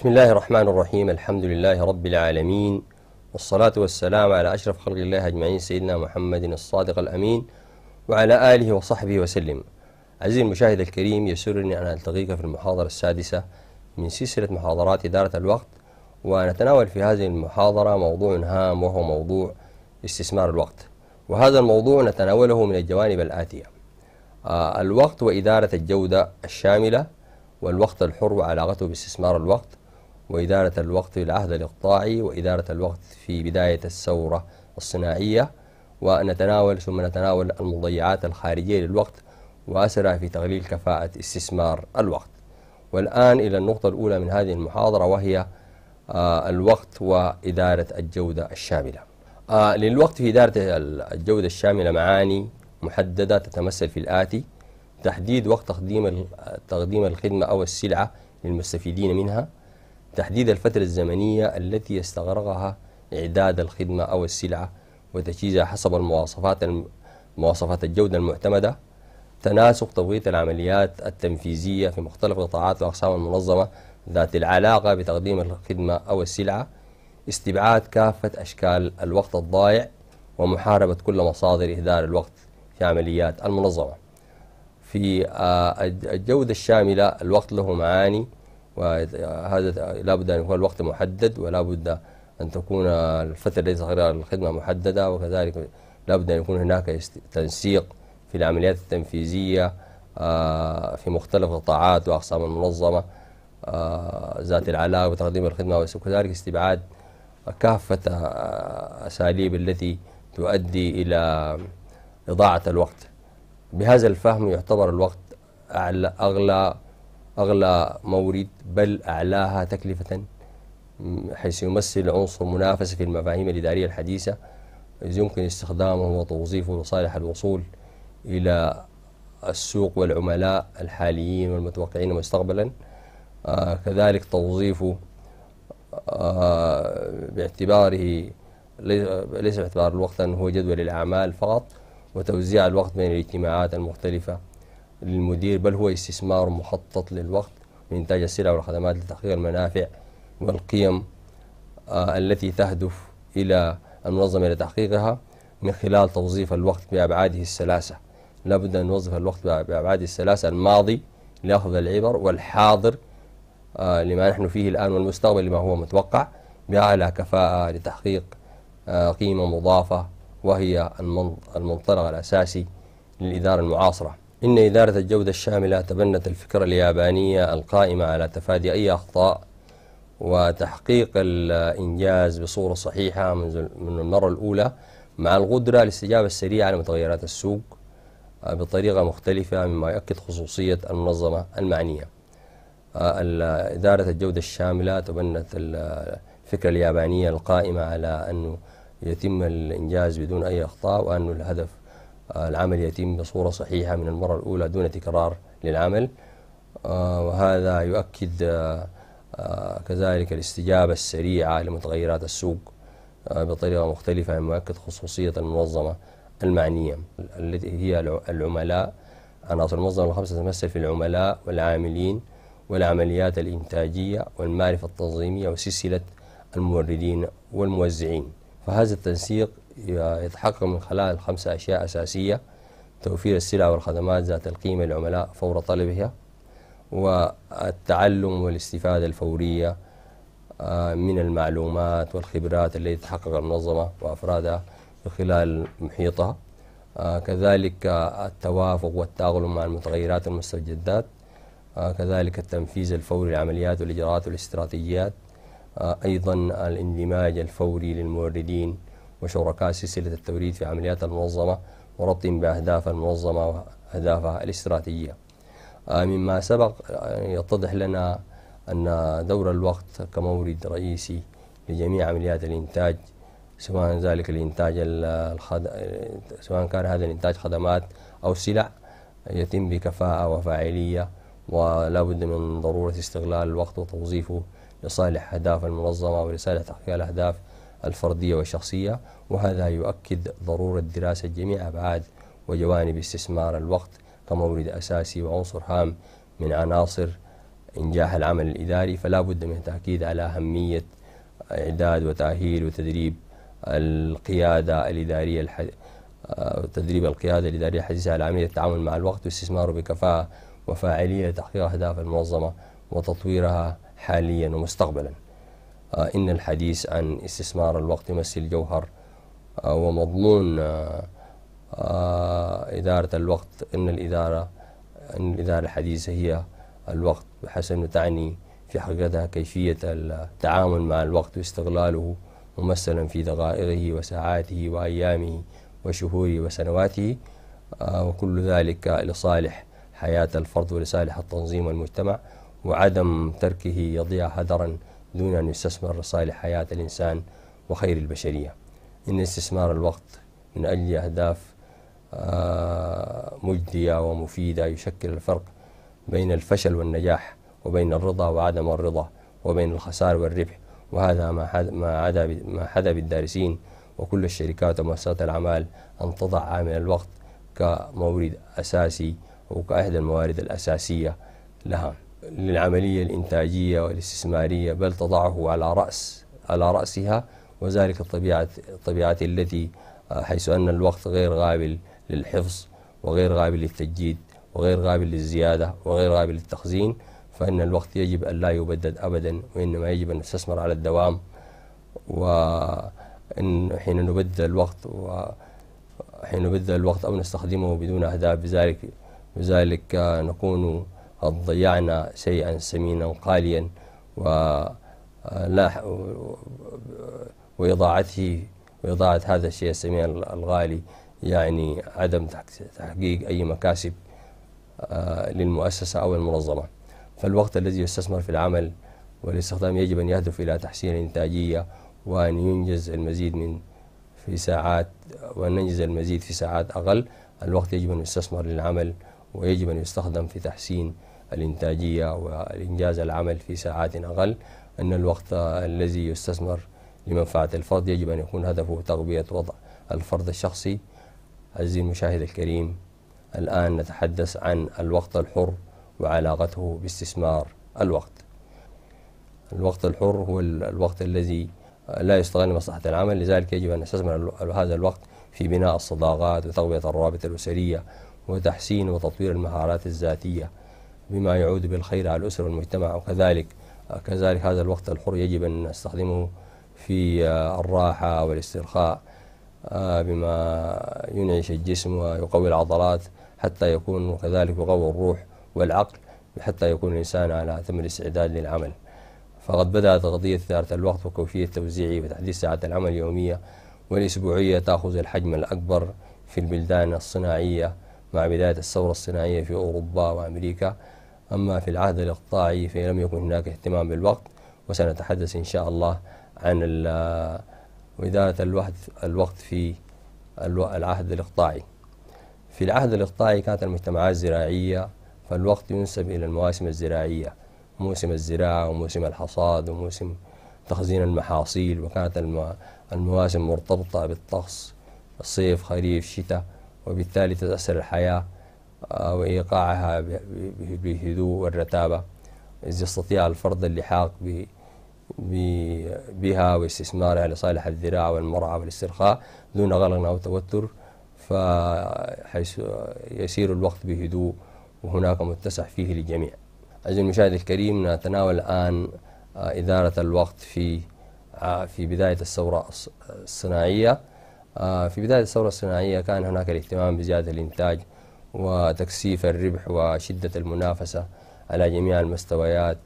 بسم الله الرحمن الرحيم الحمد لله رب العالمين والصلاة والسلام على أشرف خلق الله أجمعين سيدنا محمد الصادق الأمين وعلى آله وصحبه وسلم عزيزي المشاهد الكريم يسرني أن ألتقيك في المحاضرة السادسة من سلسلة محاضرات إدارة الوقت ونتناول في هذه المحاضرة موضوع هام وهو موضوع استثمار الوقت وهذا الموضوع نتناوله من الجوانب الآتية الوقت وإدارة الجودة الشاملة والوقت الحر وعلاقته باستثمار الوقت وإدارة الوقت في العهد الإقطاعي وإدارة الوقت في بداية الثورة الصناعية ونتناول ثم نتناول المضيعات الخارجية للوقت وأسرع في تقليل كفاءة استثمار الوقت والآن إلى النقطة الأولى من هذه المحاضرة وهي آه، الوقت وإدارة الجودة الشاملة آه، للوقت في إدارة الجودة الشاملة معاني محددة تتمثل في الآتي تحديد وقت تقديم تقديم الخدمة أو السلعة للمستفيدين منها تحديد الفترة الزمنية التي يستغرقها إعداد الخدمة أو السلعة وتجهيزها حسب المواصفات مواصفات الجودة المعتمدة تناسق توقيت العمليات التنفيذية في مختلف قطاعات وأقسام المنظمة ذات العلاقة بتقديم الخدمة أو السلعة استبعاد كافة أشكال الوقت الضائع ومحاربة كل مصادر إهدار الوقت في عمليات المنظمة في آه، الجودة الشاملة الوقت له معاني وهذا لابد أن يكون الوقت محدد ولابد أن تكون الفترة التي خلال الخدمة محددة وكذلك لابد أن يكون هناك تنسيق في العمليات التنفيذية آه، في مختلف القطاعات وأقسام المنظمة آه، ذات العلاقة وتقديم الخدمة وكذلك استبعاد كافة آه، أساليب التي تؤدي إلى إضاعة الوقت بهذا الفهم يعتبر الوقت أعلى أغلى أغلى مورد بل أعلاها تكلفة حيث يمثل عنصر منافسه في المفاهيم الإدارية الحديثة إذ يمكن استخدامه وتوظيفه لصالح الوصول إلى السوق والعملاء الحاليين والمتوقعين مستقبلا آه كذلك توظيفه آه باعتباره ليس باعتبار الوقت أنه هو جدول الأعمال فقط وتوزيع الوقت بين الاجتماعات المختلفة للمدير بل هو استثمار مخطط للوقت لإنتاج السلع والخدمات لتحقيق المنافع والقيم آه، التي تهدف إلى المنظمة إلى تحقيقها من خلال توظيف الوقت بأبعاده الثلاثة لابد أن نوظف الوقت بأبعاده الثلاثة الماضي لأخذ العبر والحاضر آه، لما نحن فيه الآن والمستقبل لما هو متوقع بأعلى كفاءة لتحقيق آه، قيمة مضافة وهي المنطلق الأساسي للإدارة المعاصرة إن إدارة الجودة الشاملة تبنت الفكرة اليابانية القائمة على تفادي أي أخطاء وتحقيق الإنجاز بصورة صحيحة منذ من المرة الأولى مع القدرة الاستجابة السريعة لمتغيرات السوق آه، بطريقة مختلفة مما يؤكد خصوصية المنظمة المعنية آه، إدارة الجودة الشاملة تبنت الفكرة اليابانية القائمة على أنه يتم الإنجاز بدون أي أخطاء وأن الهدف آه، العمل يتم بصورة صحيحة من المرة الأولى دون تكرار للعمل آه، وهذا يؤكد آه، كذلك الاستجابة السريعة لمتغيرات السوق بطريقة مختلفة مما يؤكد خصوصية المنظمة المعنية التي هي العملاء عناصر المنظمة الخمسة تتمثل في العملاء والعاملين والعمليات الإنتاجية والمعرفة التنظيمية وسلسلة الموردين والموزعين فهذا التنسيق يتحقق من خلال خمسة أشياء أساسية توفير السلع والخدمات ذات القيمة للعملاء فور طلبها والتعلم والاستفادة الفورية آه، من المعلومات والخبرات التي تحقق المنظمة وأفرادها من خلال محيطها آه، كذلك التوافق والتأقلم مع المتغيرات والمستجدات آه، كذلك التنفيذ الفوري للعمليات والإجراءات والاستراتيجيات أيضا الاندماج الفوري للموردين وشركاء سلسلة التوريد في عمليات المنظمة وربط بأهداف المنظمة وأهدافها الاستراتيجية آه، مما سبق يعني يتضح لنا أن دور الوقت كمورد رئيسي لجميع عمليات الإنتاج سواء ذلك الإنتاج الخد... سواء كان هذا الإنتاج خدمات أو سلع يتم بكفاءة وفاعلية ولا بد من ضرورة استغلال الوقت وتوظيفه لصالح أهداف المنظمة ولصالح تحقيق الأهداف الفردية والشخصية وهذا يؤكد ضرورة دراسة جميع أبعاد وجوانب استثمار الوقت كمورد أساسي وعنصر هام من عناصر إنجاح العمل الإداري فلا بد من التأكيد على أهمية إعداد وتأهيل وتدريب القيادة الإدارية آه، تدريب القيادة الإدارية الحديثة على عملية التعامل مع الوقت واستثماره بكفاءة وفاعلية لتحقيق أهداف المنظمة وتطويرها حاليا ومستقبلا آه، إن الحديث عن استثمار الوقت يمثل جوهر آه، ومضمون آه، إدارة الوقت إن الإدارة إن الإدارة الحديثة هي الوقت بحسب تعني في حقيقتها كيفية التعامل مع الوقت واستغلاله ممثلا في دقائقه وساعاته وأيامه وشهوره وسنواته وكل ذلك لصالح حياة الفرد ولصالح التنظيم والمجتمع وعدم تركه يضيع هدرا دون أن يستثمر لصالح حياة الإنسان وخير البشرية إن استثمار الوقت من أجل أهداف آه، مجدية ومفيدة يشكل الفرق بين الفشل والنجاح وبين الرضا وعدم الرضا وبين الخسارة والربح وهذا ما ما عدا ما حدا بالدارسين وكل الشركات ومؤسسات الأعمال أن تضع عامل الوقت كمورد أساسي وكأحد الموارد الأساسية لها للعملية الإنتاجية والاستثمارية بل تضعه على رأس على رأسها وذلك الطبيعة الطبيعة التي آه، حيث أن الوقت غير قابل للحفظ وغير قابل للتجديد وغير قابل للزيادة وغير قابل للتخزين فإن الوقت يجب أن لا يبدد أبدا وإنما يجب أن نستثمر على الدوام وإن حين نبدل الوقت وحين نبدل الوقت أو نستخدمه بدون أهداف بذلك بذلك آه، نكون قد ضيعنا شيئا سمينا غاليا ولا وإضاعته وإضاعة هذا الشيء الثمين الغالي يعني عدم تحقيق أي مكاسب آه، للمؤسسة أو المنظمة فالوقت الذي يستثمر في العمل والاستخدام يجب أن يهدف إلى تحسين الإنتاجية وأن ينجز المزيد من في ساعات وأن ننجز المزيد في ساعات أقل الوقت يجب أن يستثمر للعمل ويجب أن يستخدم في تحسين الإنتاجية والإنجاز العمل في ساعات أقل أن الوقت الذي يستثمر لمنفعة الفرد يجب أن يكون هدفه تغبية وضع الفرد الشخصي عزيزي المشاهد الكريم الآن نتحدث عن الوقت الحر وعلاقته باستثمار الوقت الوقت الحر هو الوقت الذي لا يستغل لمصلحة العمل لذلك يجب أن نستثمر هذا الوقت في بناء الصداقات وتقوية الروابط الأسرية وتحسين وتطوير المهارات الذاتية بما يعود بالخير على الأسرة والمجتمع وكذلك كذلك هذا الوقت الحر يجب أن نستخدمه في آه، الراحة والاسترخاء آه، بما ينعش الجسم ويقوي العضلات حتى يكون وكذلك يقوي الروح والعقل حتى يكون الإنسان على أتم الاستعداد للعمل فقد بدأت قضية إدارة الوقت وكيفية توزيعه وتحديد ساعات العمل اليومية والأسبوعية تأخذ الحجم الأكبر في البلدان الصناعية مع بداية الثورة الصناعية في أوروبا وأمريكا أما في العهد الإقطاعي فلم يكن هناك اهتمام بالوقت وسنتحدث إن شاء الله عن إدارة الوقت الوقت في العهد الإقطاعي في العهد الإقطاعي كانت المجتمعات زراعية فالوقت ينسب إلى المواسم الزراعية موسم الزراعة وموسم الحصاد وموسم تخزين المحاصيل وكانت المواسم مرتبطة بالطقس الصيف خريف شتاء وبالتالي تتأثر الحياة وإيقاعها بهدوء والرتابة إذ يستطيع الفرد اللحاق بها واستثمارها لصالح الذراع والمرعى والاسترخاء دون غلق أو توتر فحيث يسير الوقت بهدوء وهناك متسع فيه للجميع أجل المشاهد الكريم نتناول الآن آه، إدارة الوقت في آه، في بداية الثورة الصناعية آه، في بداية الثورة الصناعية كان هناك الاهتمام بزيادة الإنتاج وتكثيف الربح وشدة المنافسة على جميع المستويات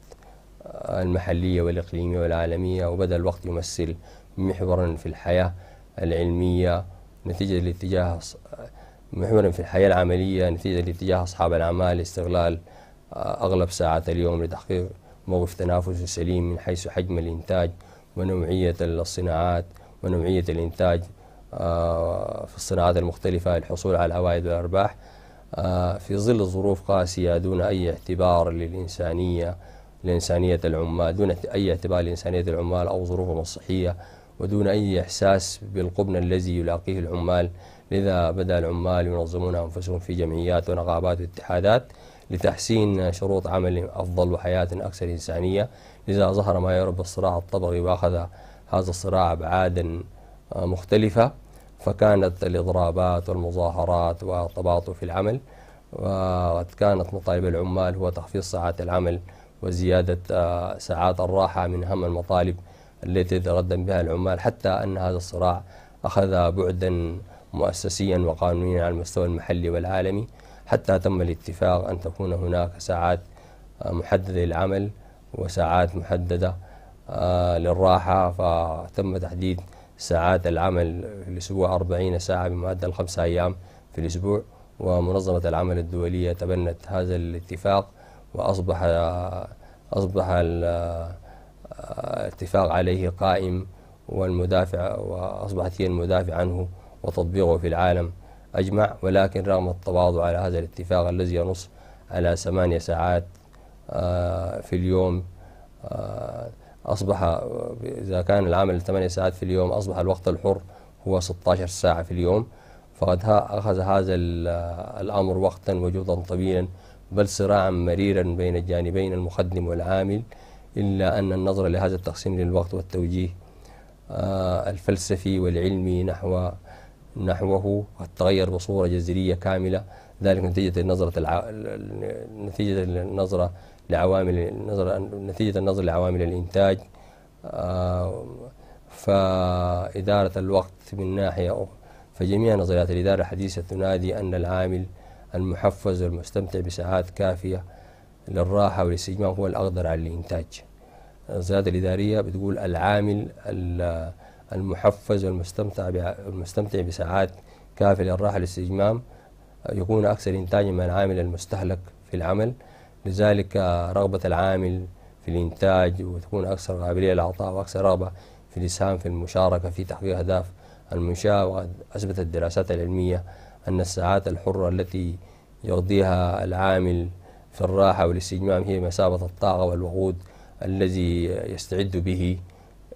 آه، المحلية والإقليمية والعالمية وبدأ الوقت يمثل محورا في الحياة العلمية نتيجة لاتجاه آه، محورا في الحياة العملية نتيجة لاتجاه أصحاب الأعمال استغلال آه، أغلب ساعات اليوم لتحقيق موقف تنافسي سليم من حيث حجم الإنتاج ونوعية الصناعات ونوعية الإنتاج في الصناعات المختلفة للحصول على العوائد والأرباح آه، في ظل ظروف قاسية دون أي اعتبار للإنسانية لإنسانية العمال دون أي اعتبار لإنسانية العمال أو ظروفهم الصحية ودون أي إحساس بالقبن الذي يلاقيه العمال لذا بدأ العمال ينظمون أنفسهم في جمعيات ونقابات واتحادات لتحسين شروط عمل أفضل وحياة أكثر إنسانية لذا ظهر ما يعرف بالصراع الطبقي وأخذ هذا الصراع أبعادا آه، مختلفة فكانت الإضرابات والمظاهرات والتباطؤ في العمل وكانت مطالب العمال هو تخفيض ساعات العمل وزيادة آه، ساعات الراحة من أهم المطالب التي يتقدم بها العمال حتى أن هذا الصراع أخذ بعدا مؤسسيا وقانونيا على المستوى المحلي والعالمي حتى تم الاتفاق أن تكون هناك ساعات آه، محددة للعمل وساعات محددة آه، للراحة فتم تحديد ساعات العمل في الأسبوع 40 ساعة بمعدل خمسة أيام في الأسبوع ومنظمة العمل الدولية تبنت هذا الاتفاق وأصبح أصبح الاتفاق آه، عليه قائم والمدافع وأصبحت هي المدافع عنه وتطبيقه في العالم أجمع ولكن رغم التواضع على هذا الاتفاق الذي ينص على ثمانية ساعات آه، في اليوم آه، أصبح إذا كان العمل 8 ساعات في اليوم أصبح الوقت الحر هو 16 ساعة في اليوم فقد أخذ هذا الأمر وقتا وجودا طويلا بل صراعا مريرا بين الجانبين المخدم والعامل إلا أن النظر لهذا التقسيم للوقت والتوجيه آه، الفلسفي والعلمي نحو نحوه قد تغير بصورة جذرية كاملة ذلك نتيجة النظرة نتيجة النظرة لعوامل النظر نتيجة النظر لعوامل الإنتاج آه، فإدارة الوقت من ناحية فجميع نظريات الإدارة الحديثة تنادي أن العامل المحفز والمستمتع بساعات كافية للراحة والاستجمام هو الأقدر على الإنتاج النظريات الإدارية بتقول العامل المحفز والمستمتع المستمتع بساعات كافية للراحة والاستجمام يكون أكثر إنتاجا من العامل المستهلك في العمل لذلك رغبة العامل في الإنتاج وتكون أكثر قابلية للعطاء وأكثر رغبة في الإسهام في المشاركة في تحقيق أهداف المنشأة وقد أثبتت الدراسات العلمية أن الساعات الحرة التي يقضيها العامل في الراحة والاستجمام هي مثابة الطاقة والوقود الذي يستعد به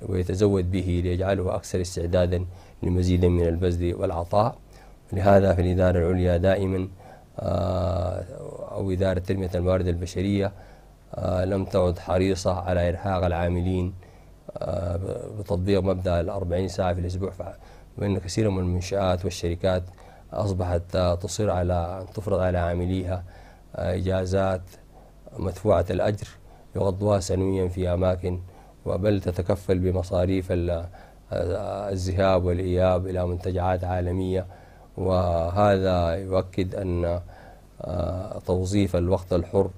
ويتزود به ليجعله أكثر استعدادا لمزيد من البذل والعطاء لهذا في الإدارة العليا دائما آه، أو إدارة تنمية الموارد البشرية آه، لم تعد حريصة على إرهاق العاملين آه، بتطبيق مبدأ الأربعين ساعة في الأسبوع فإن كثير من المنشآت والشركات أصبحت آه، تصر على أن تفرض على عامليها إجازات مدفوعة الأجر يغضوها سنويا في أماكن وبل تتكفل بمصاريف الذهاب والإياب إلى منتجعات عالمية وهذا يؤكد أن آه، توظيف الوقت الحر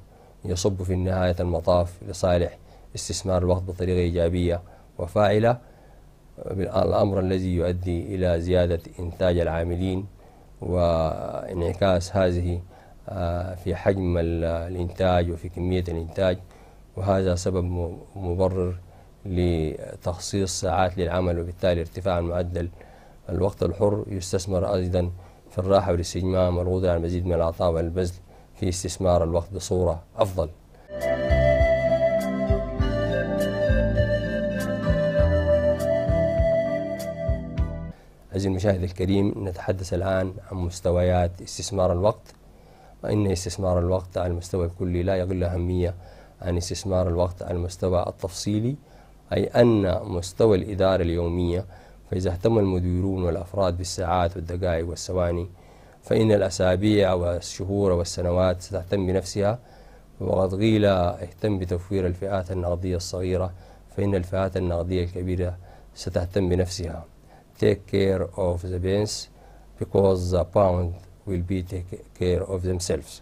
يصب في نهاية المطاف لصالح استثمار الوقت بطريقة إيجابية وفاعلة آه، الأمر الذي يؤدي إلى زيادة إنتاج العاملين وانعكاس هذه آه، في حجم الإنتاج وفي كمية الإنتاج وهذا سبب مبرر لتخصيص ساعات للعمل وبالتالي ارتفاع معدل الوقت الحر يستثمر أيضا في الراحة والاستجمام والغدر على المزيد من العطاء والبذل في استثمار الوقت بصورة أفضل أعزائي المشاهد الكريم نتحدث الآن عن مستويات استثمار الوقت وإن استثمار الوقت على المستوى الكلي لا يقل أهمية عن استثمار الوقت على المستوى التفصيلي أي أن مستوى الإدارة اليومية فإذا اهتم المديرون والأفراد بالساعات والدقائق والثواني فإن الأسابيع والشهور والسنوات ستهتم بنفسها وقد قيل اهتم بتوفير الفئات النقدية الصغيرة فإن الفئات النقدية الكبيرة ستهتم بنفسها take care of the beans because the pound will be take care of themselves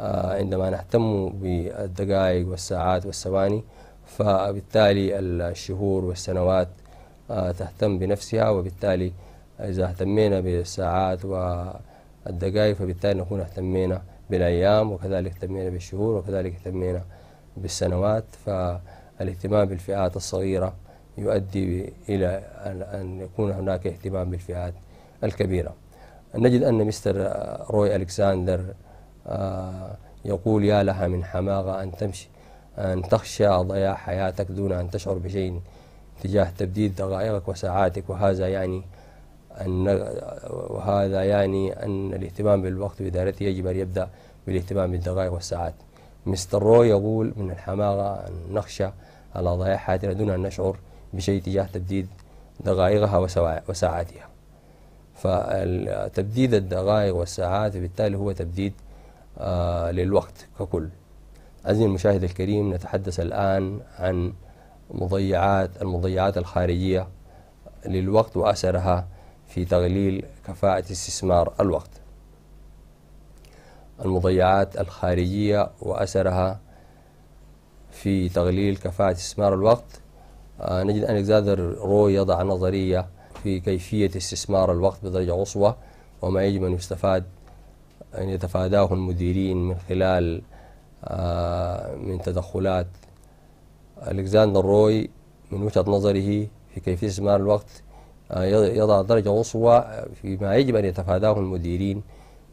آه عندما نهتم بالدقائق والساعات والثواني فبالتالي الشهور والسنوات آه، تهتم بنفسها وبالتالي إذا اهتمينا بالساعات والدقائق فبالتالي نكون اهتمينا بالأيام وكذلك اهتمينا بالشهور وكذلك اهتمينا بالسنوات فالاهتمام بالفئات الصغيرة يؤدي إلى أن يكون هناك اهتمام بالفئات الكبيرة نجد أن مستر روي ألكساندر آه، يقول يا لها من حماقة أن تمشي أن تخشى ضياع حياتك دون أن تشعر بشيء تجاه تبديد دقائقك وساعاتك وهذا يعني أن وهذا يعني أن الاهتمام بالوقت وإدارته يجب أن يبدأ بالاهتمام بالدقائق والساعات مستر رو يقول من الحماقة أن نخشى على ضياع حياتنا دون أن نشعر بشيء تجاه تبديد دقائقها وساعاتها فتبديد الدقائق والساعات بالتالي هو تبديد آه، للوقت ككل أعزائي المشاهد الكريم نتحدث الآن عن مضيعات المضيعات الخارجية للوقت وأثرها في تقليل كفاءة استثمار الوقت المضيعات الخارجية وأثرها في تقليل كفاءة استثمار الوقت آه، نجد أن إكزادر رو يضع نظرية في كيفية استثمار الوقت بدرجة قصوى وما يجب أن يستفاد أن يتفاداه المديرين من خلال آه، من تدخلات ألكساندر روي من وجهة نظره في كيفية استثمار الوقت آه، يضع درجة وصوى فيما يجب أن يتفاداه المديرين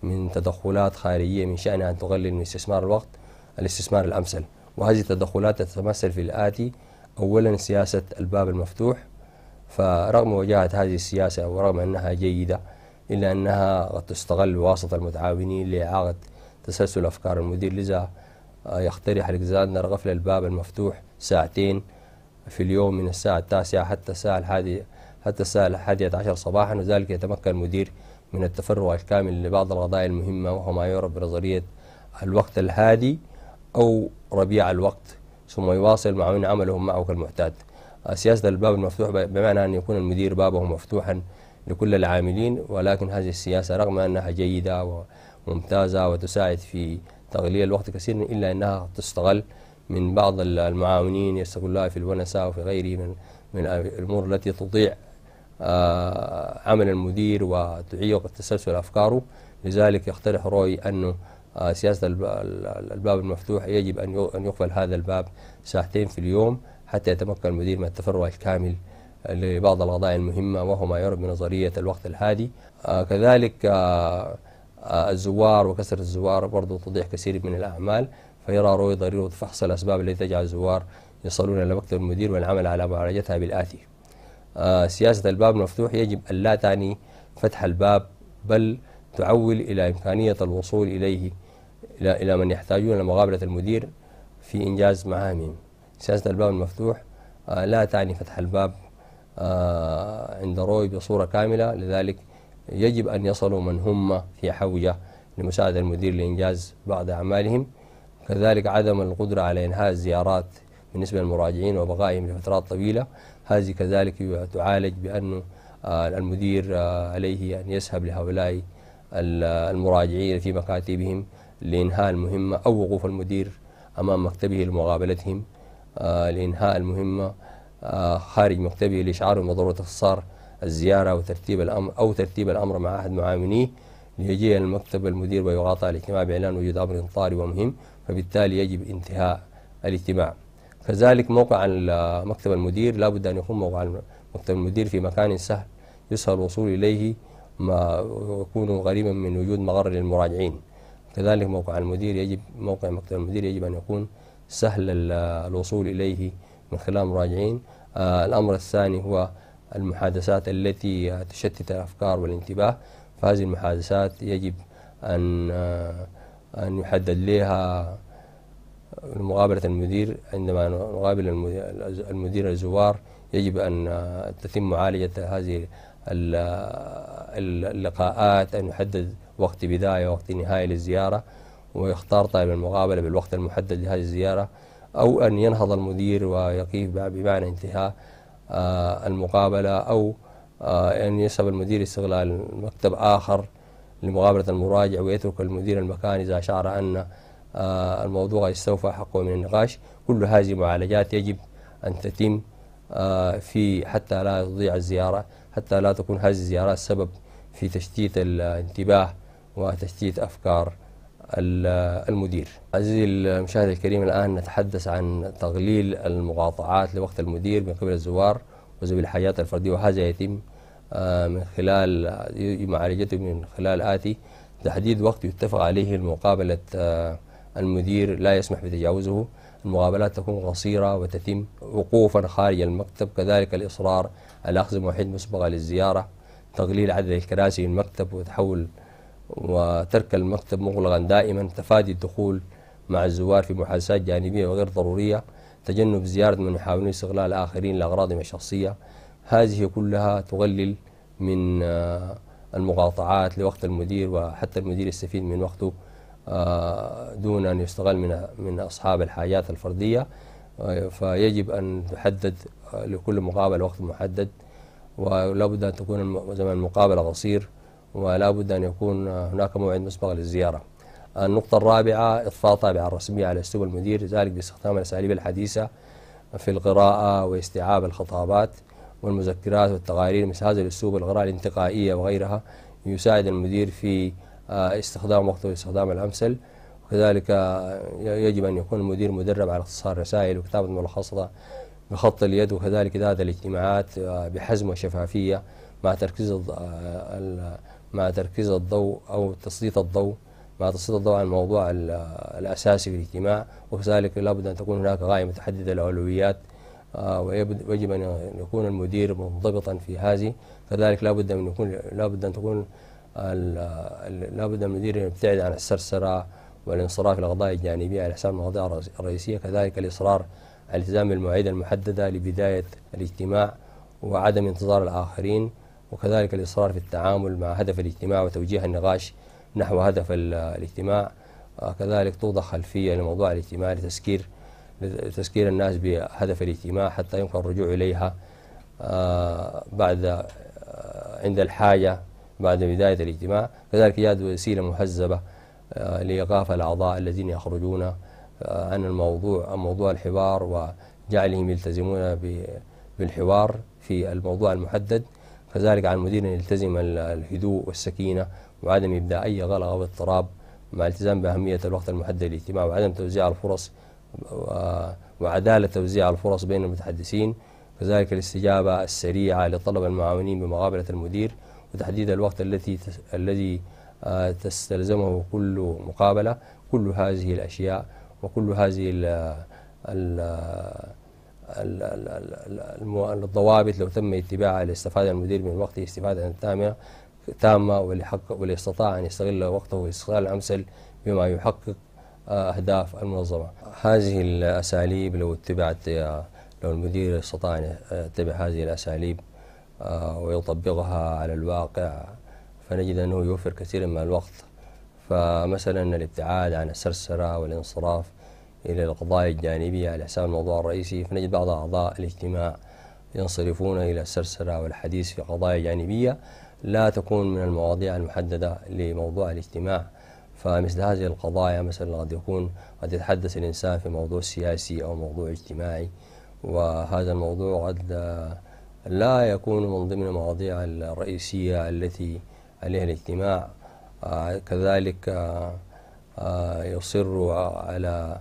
من تدخلات خارجية من شأنها أن تقلل من استثمار الوقت الاستثمار الأمثل وهذه التدخلات تتمثل في الآتي أولا سياسة الباب المفتوح فرغم وجاهة هذه السياسة ورغم أنها جيدة إلا أنها قد تستغل بواسطة المتعاونين لإعاقة تسلسل أفكار المدير لذا آه، يقترح ألكساندر غفل الباب المفتوح ساعتين في اليوم من الساعة التاسعة حتى الساعة الحادية حتى الساعة الحادية عشر صباحا وذلك يتمكن المدير من التفرغ الكامل لبعض القضايا المهمة وهو ما يعرف بنظرية الوقت الهادي أو ربيع الوقت ثم يواصل من عملهم معه كالمعتاد آه، سياسة الباب المفتوح بمعنى أن يكون المدير بابه مفتوحا لكل العاملين ولكن هذه السياسة رغم أنها جيدة وممتازة وتساعد في تغليل الوقت كثيرا إلا أنها تستغل من بعض المعاونين الله في الونساء وفي غيره من من الامور التي تضيع آه، عمل المدير وتعيق تسلسل افكاره لذلك يقترح روي انه آه، سياسه الباب المفتوح يجب ان يقفل هذا الباب ساعتين في اليوم حتى يتمكن المدير من التفرع الكامل لبعض القضايا المهمه وهو ما يرد بنظريه الوقت الهادي آه، كذلك الزوار وكثره الزوار برضه تضيع كثير من الاعمال فيرى روي ضرير فحص الأسباب التي تجعل الزوار يصلون إلى مكتب المدير والعمل على معالجتها بالآتي آه سياسة الباب المفتوح يجب أن لا تعني فتح الباب بل تعول إلى إمكانية الوصول إليه إلى, إلى من يحتاجون لمقابلة المدير في إنجاز مهامهم سياسة الباب المفتوح آه لا تعني فتح الباب آه عند روي بصورة كاملة لذلك يجب أن يصلوا من هم في حوجة لمساعدة المدير لإنجاز بعض أعمالهم كذلك عدم القدرة على إنهاء الزيارات بالنسبة للمراجعين وبقائهم لفترات طويلة هذه كذلك تعالج بأن آه، المدير آه، عليه أن يسهب لهؤلاء المراجعين في مكاتبهم لإنهاء المهمة أو وقوف المدير أمام مكتبه لمقابلتهم آه، لإنهاء المهمة خارج مكتبه لإشعارهم بضرورة اختصار الزيارة وترتيب الأمر أو ترتيب الأمر مع أحد معامنيه ليجيء المكتب المدير ويغطى الاجتماع بإعلان وجود أمر طارئ ومهم فبالتالي يجب انتهاء الاجتماع كذلك موقع مكتب المدير لابد أن يكون موقع مكتب المدير في مكان سهل يسهل الوصول إليه ما يكون غريبا من وجود مقر للمراجعين كذلك موقع المدير يجب موقع مكتب المدير يجب أن يكون سهل الوصول إليه من خلال مراجعين آه، الأمر الثاني هو المحادثات التي تشتت الأفكار والانتباه فهذه المحادثات يجب أن آه، أن يحدد لها مقابلة المدير عندما نقابل المدير الزوار يجب أن تتم معالجة هذه اللقاءات أن يحدد وقت بداية ووقت نهاية للزيارة ويختار طالب المقابلة بالوقت المحدد لهذه الزيارة أو أن ينهض المدير ويقيف بمعنى انتهاء آه، المقابلة أو آه، أن يسب المدير استغلال مكتب آخر لمقابلة المراجع ويترك المدير المكان إذا شعر أن آه، الموضوع استوفى حقه من النقاش كل هذه المعالجات يجب أن تتم آه، في حتى لا تضيع الزيارة حتى لا تكون هذه الزيارات سبب في تشتيت الانتباه وتشتيت أفكار آه، المدير عزيزي المشاهد الكريم الآن نتحدث عن تقليل المقاطعات لوقت المدير من قبل الزوار وذوي الحاجات الفردية وهذا يتم آه، من خلال معالجته من خلال آتي تحديد وقت يتفق عليه لمقابلة آه، المدير لا يسمح بتجاوزه المقابلات تكون قصيرة وتتم وقوفا خارج المكتب كذلك الإصرار على أخذ مواعيد مسبقة للزيارة تقليل عدد الكراسي في المكتب وتحول وترك المكتب مغلقا دائما تفادي الدخول مع الزوار في محادثات جانبية وغير ضرورية تجنب زيارة من يحاولون استغلال الآخرين لأغراضهم الشخصية هذه كلها تقلل من آه، المقاطعات لوقت المدير وحتى المدير يستفيد من وقته آه، دون أن يستغل من من أصحاب الحاجات الفردية آه، فيجب أن تحدد لكل مقابلة وقت محدد ولا بد أن تكون زمن المقابلة قصير ولا بد أن يكون هناك موعد مسبق للزيارة النقطة الرابعة إضفاء طابع الرسميه على أسلوب المدير ذلك باستخدام الأساليب الحديثة في القراءة واستيعاب الخطابات والمذكرات والتقارير مثل هذا الأسلوب الغراء الانتقائية وغيرها يساعد المدير في آه، استخدام وقته واستخدام الأمثل وكذلك آه، يجب أن يكون المدير مدرب على اختصار رسائل وكتابة ملخصة بخط اليد وكذلك إدارة الاجتماعات آه، بحزم وشفافية مع تركيز مع تركيز الضوء أو تسليط الضوء مع تسليط الضوء على الموضوع الأساسي في الاجتماع وكذلك لابد أن تكون هناك غاية متحددة للأولويات آه، ويجب أن يكون المدير منضبطا في هذه كذلك لابد من يكون لابد أن تكون لابد المدير يبتعد عن السرسرة والانصراف إلى الجانبية على حساب المواضيع الرئيسية كذلك الإصرار على التزام المواعيد المحددة لبداية الاجتماع وعدم انتظار الآخرين وكذلك الإصرار في التعامل مع هدف الاجتماع وتوجيه النقاش نحو هدف الاجتماع آه، كذلك توضح خلفية لموضوع الاجتماع لتسكير لتسكير الناس بهدف الاجتماع حتى يمكن الرجوع إليها آه، بعد آه، عند الحاجة بعد بداية الاجتماع كذلك يجد وسيلة مهذبة آه، لإيقاف الأعضاء الذين يخرجون عن الموضوع عن موضوع الحوار وجعلهم يلتزمون بالحوار في الموضوع المحدد كذلك على المدير أن يلتزم الهدوء والسكينة وعدم إبداء أي غلغة واضطراب مع التزام بأهمية الوقت المحدد للاجتماع وعدم توزيع الفرص وعدالة توزيع الفرص بين المتحدثين كذلك الاستجابة السريعة لطلب المعاونين بمقابلة المدير وتحديد الوقت التي الذي آه، تستلزمه كل مقابلة كل هذه الأشياء وكل هذه ال الضوابط لو تم اتباعها لاستفادة المدير من وقته استفادة تامة تامة ولحق ولاستطاع أن يستغل وقته استغلال الأمثل بما يحقق أهداف المنظمة هذه الأساليب لو اتبعت لو المدير استطاع أن يتبع هذه الأساليب آه، ويطبقها على الواقع فنجد أنه يوفر كثيرا من الوقت فمثلا الابتعاد عن السرسرة والانصراف إلى القضايا الجانبية على حساب الموضوع الرئيسي فنجد بعض أعضاء الاجتماع ينصرفون إلى السرسرة والحديث في قضايا جانبية لا تكون من المواضيع المحددة لموضوع الاجتماع فمثل هذه القضايا مثلا قد يكون قد يتحدث الإنسان في موضوع سياسي أو موضوع اجتماعي وهذا الموضوع قد آه، لا يكون من ضمن المواضيع الرئيسية التي عليها الاجتماع آه، كذلك آه، يصر على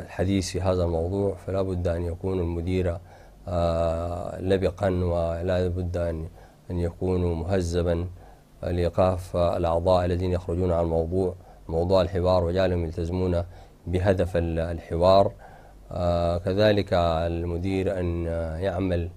الحديث في هذا الموضوع فلا بد أن يكون المدير لبقا ولا بد أن يكون مهذبا لإيقاف الأعضاء الذين يخرجون عن موضوع موضوع الحوار وجعلهم يلتزمون بهدف الحوار آه، كذلك المدير أن يعمل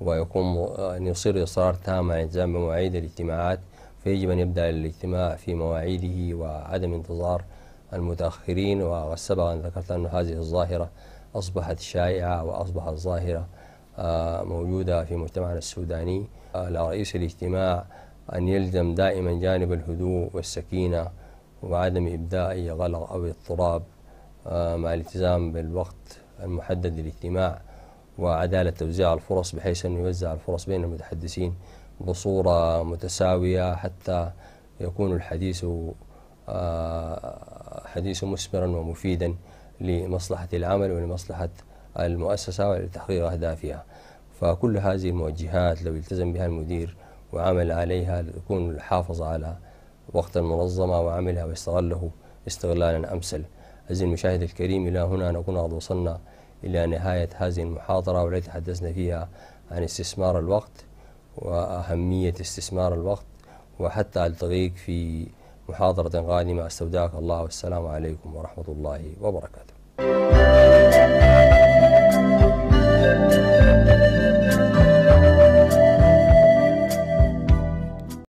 ويقوم أن يصر إصرار تام على التزام بمواعيد الاجتماعات فيجب أن يبدأ الاجتماع في مواعيده وعدم انتظار المتأخرين والسبب أن ذكرت أن هذه الظاهرة أصبحت شائعة وأصبحت ظاهرة آه، موجودة في مجتمعنا السوداني آه، رئيس الاجتماع أن يلزم دائما جانب الهدوء والسكينة وعدم إبداء أي غلق أو اضطراب آه، مع الالتزام بالوقت المحدد للاجتماع وعدالة توزيع الفرص بحيث أن يوزع الفرص بين المتحدثين بصورة متساوية حتى يكون الحديث آه، حديث مثمرا ومفيدا لمصلحة العمل ولمصلحة المؤسسة ولتحقيق أهدافها فكل هذه الموجهات لو التزم بها المدير وعمل عليها يكون حافظ على وقت المنظمة وعملها واستغله استغلالا أمثل أعزائي المشاهد الكريم إلى هنا نكون قد وصلنا إلى نهاية هذه المحاضرة والتي تحدثنا فيها عن استثمار الوقت وأهمية استثمار الوقت وحتى ألتقيك في محاضرة قادمة أستودعك الله والسلام عليكم ورحمة الله وبركاته